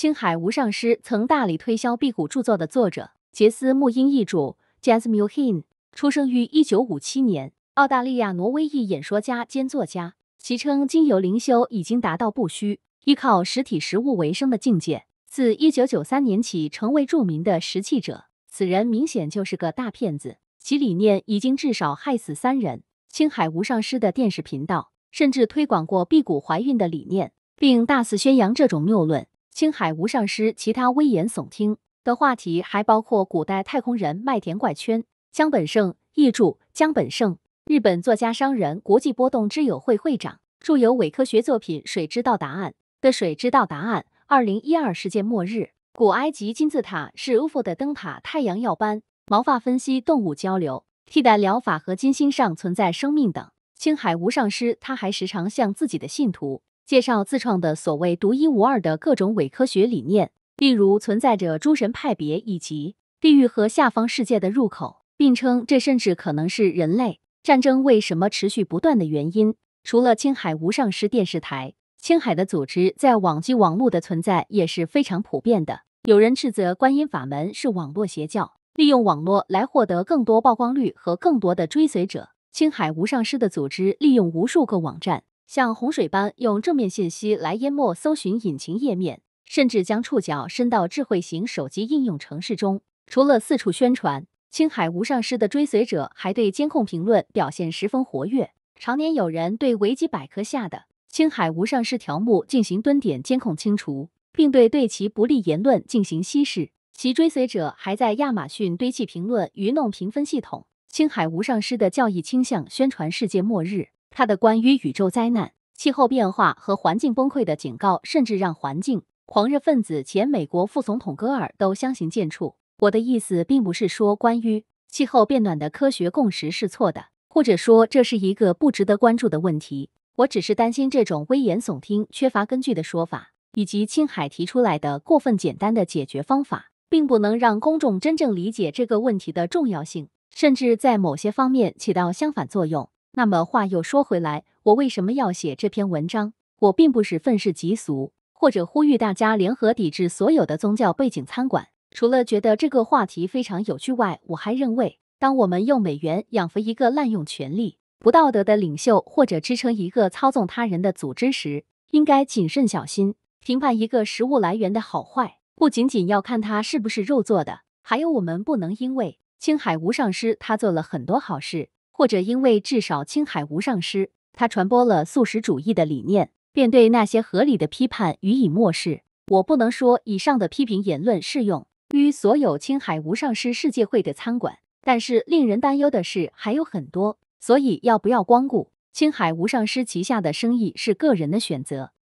青海无上师曾大力推销辟谷著作的作者杰斯穆英译著 j a s m m u h i n 出生于一九五七年，澳大利亚挪威裔演说家兼作家。其称经由灵修已经达到不虚依靠实体食物为生的境界。自一九九三年起，成为著名的石器者。此人明显就是个大骗子，其理念已经至少害死三人。青海无上师的电视频道甚至推广过辟谷怀孕的理念，并大肆宣扬这种谬论。青海无上师，其他危言耸听的话题还包括古代太空人、麦田怪圈、江本胜译著、江本胜（日本作家、商人、国际波动之友会会长，著有伪科学作品《水知道答案》的《水知道答案》、二零一二世界末日、古埃及金字塔是 UFO 的灯塔、太阳耀斑、毛发分析、动物交流、替代疗法和金星上存在生命等。青海无上师，他还时常向自己的信徒。介绍自创的所谓独一无二的各种伪科学理念，例如存在着诸神派别以及地狱和下方世界的入口，并称这甚至可能是人类战争为什么持续不断的原因。除了青海无上师电视台，青海的组织在网际网络的存在也是非常普遍的。有人斥责观音法门是网络邪教，利用网络来获得更多曝光率和更多的追随者。青海无上师的组织利用无数个网站。像洪水般用正面信息来淹没搜寻引擎页面，甚至将触角伸到智慧型手机应用程式中。除了四处宣传，青海无上师的追随者还对监控评论表现十分活跃。常年有人对维基百科下的青海无上师条目进行蹲点监控、清除，并对对其不利言论进行稀释。其追随者还在亚马逊堆砌评论，愚弄评分系统。青海无上师的教义倾向宣传世界末日。他的关于宇宙灾难、气候变化和环境崩溃的警告，甚至让环境狂热分子前美国副总统戈尔都相形见绌。我的意思并不是说关于气候变暖的科学共识是错的，或者说这是一个不值得关注的问题。我只是担心这种危言耸听、缺乏根据的说法，以及青海提出来的过分简单的解决方法，并不能让公众真正理解这个问题的重要性，甚至在某些方面起到相反作用。那么话又说回来，我为什么要写这篇文章？我并不是愤世嫉俗，或者呼吁大家联合抵制所有的宗教背景餐馆。除了觉得这个话题非常有趣外，我还认为，当我们用美元养肥一个滥用权力、不道德的领袖，或者支撑一个操纵他人的组织时，应该谨慎小心。评判一个食物来源的好坏，不仅仅要看它是不是肉做的，还有我们不能因为青海无上师他做了很多好事。或者因为至少青海无上师，他传播了素食主义的理念，便对那些合理的批判予以漠视。我不能说以上的批评言论适用于所有青海无上师世界会的餐馆，但是令人担忧的是还有很多。所以要不要光顾青海无上师旗下的生意是个人的选择。